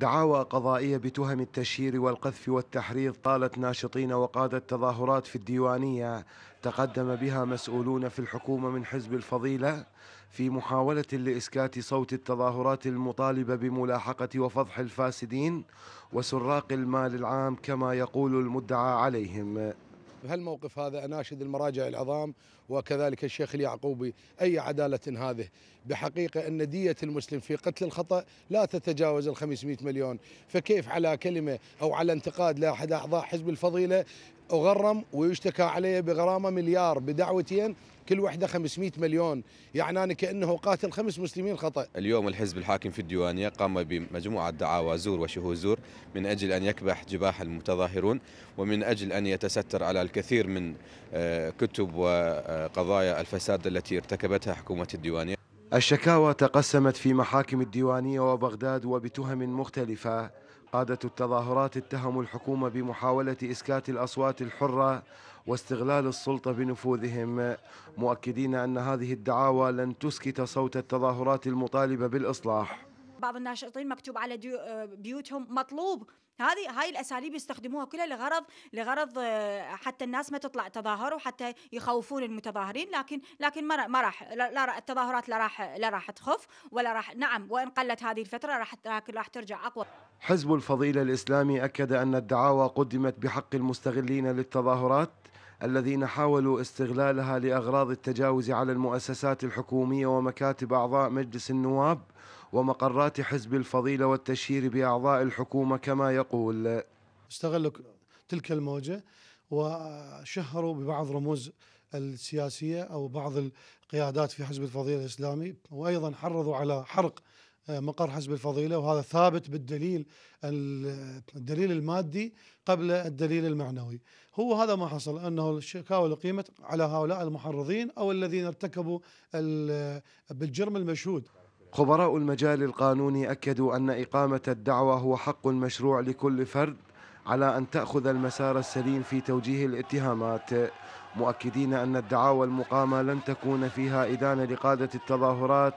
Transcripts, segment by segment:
دعاوى قضائية بتهم التشهير والقذف والتحريض طالت ناشطين وقادة تظاهرات في الديوانية تقدم بها مسؤولون في الحكومة من حزب الفضيلة في محاولة لإسكات صوت التظاهرات المطالبة بملاحقة وفضح الفاسدين وسراق المال العام كما يقول المدعى عليهم بهالموقف هذا أناشد المراجع العظام وكذلك الشيخ اليعقوبي أي عدالة هذه بحقيقة أن دية المسلم في قتل الخطأ لا تتجاوز ال 500 مليون فكيف على كلمة أو على انتقاد لأحد أعضاء حزب الفضيلة أغرم ويشتكى عليه بغرامة مليار بدعوتين كل وحدة 500 مليون يعني أنا كأنه قاتل خمس مسلمين خطأ اليوم الحزب الحاكم في الديوانية قام بمجموعة دعاوى زور وشهو زور من أجل أن يكبح جباح المتظاهرون ومن أجل أن يتستر على الكثير من آه، كتب وقضايا الفساد التي ارتكبتها حكومة الديوانية الشكاوى تقسمت في محاكم الديوانية وبغداد وبتهم مختلفة قادة التظاهرات اتهموا الحكومة بمحاولة إسكات الأصوات الحرة واستغلال السلطة بنفوذهم مؤكدين أن هذه الدعاوى لن تسكت صوت التظاهرات المطالبة بالإصلاح بعض الناشطين مكتوب على آه، بيوتهم مطلوب هذه هاي الاساليب يستخدموها كلها لغرض لغرض آه، حتى الناس ما تطلع تظاهر وحتى يخوفون المتظاهرين لكن لكن ما راح لا التظاهرات لا راح لا راح تخف ولا راح نعم وان قلت هذه الفتره راح لكن راح ترجع اقوى حزب الفضيله الاسلامي اكد ان الدعاوى قدمت بحق المستغلين للتظاهرات الذين حاولوا استغلالها لاغراض التجاوز على المؤسسات الحكوميه ومكاتب اعضاء مجلس النواب ومقرات حزب الفضيلة والتشهير بأعضاء الحكومة كما يقول استغلوا تلك الموجة وشهروا ببعض رموز السياسية أو بعض القيادات في حزب الفضيلة الإسلامي وأيضا حرضوا على حرق مقر حزب الفضيلة وهذا ثابت بالدليل الدليل المادي قبل الدليل المعنوي هو هذا ما حصل أنه الشكاوى لقيمت على هؤلاء المحرضين أو الذين ارتكبوا بالجرم المشهود خبراء المجال القانوني أكدوا أن إقامة الدعوة هو حق مشروع لكل فرد على أن تأخذ المسار السليم في توجيه الاتهامات مؤكدين أن الدعاوى المقامة لن تكون فيها إدانة لقادة التظاهرات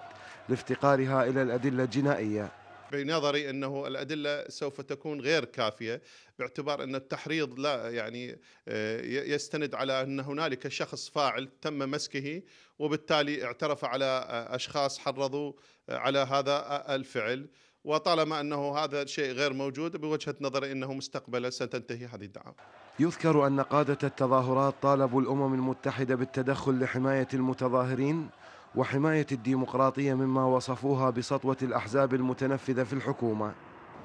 لافتقارها إلى الأدلة الجنائية بنظري انه الادله سوف تكون غير كافيه باعتبار ان التحريض لا يعني آه، يستند على ان هنالك شخص فاعل تم مسكه وبالتالي اعترف على آه، اشخاص حرضوا آه، على هذا الفعل وطالما انه هذا شيء غير موجود بوجهه نظري انه مستقبلا ستنتهي هذه الدعاوى. يذكر ان قاده التظاهرات طالبوا الامم المتحده بالتدخل لحمايه المتظاهرين وحماية الديمقراطية مما وصفوها بسطوة الأحزاب المتنفذة في الحكومة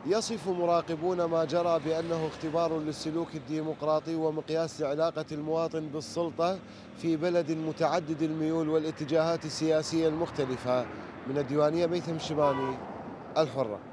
يصف مراقبون ما جرى بأنه اختبار للسلوك الديمقراطي ومقياس علاقة المواطن بالسلطة في بلد متعدد الميول والاتجاهات السياسية المختلفة من الديوانية ميثم الشباني الحرة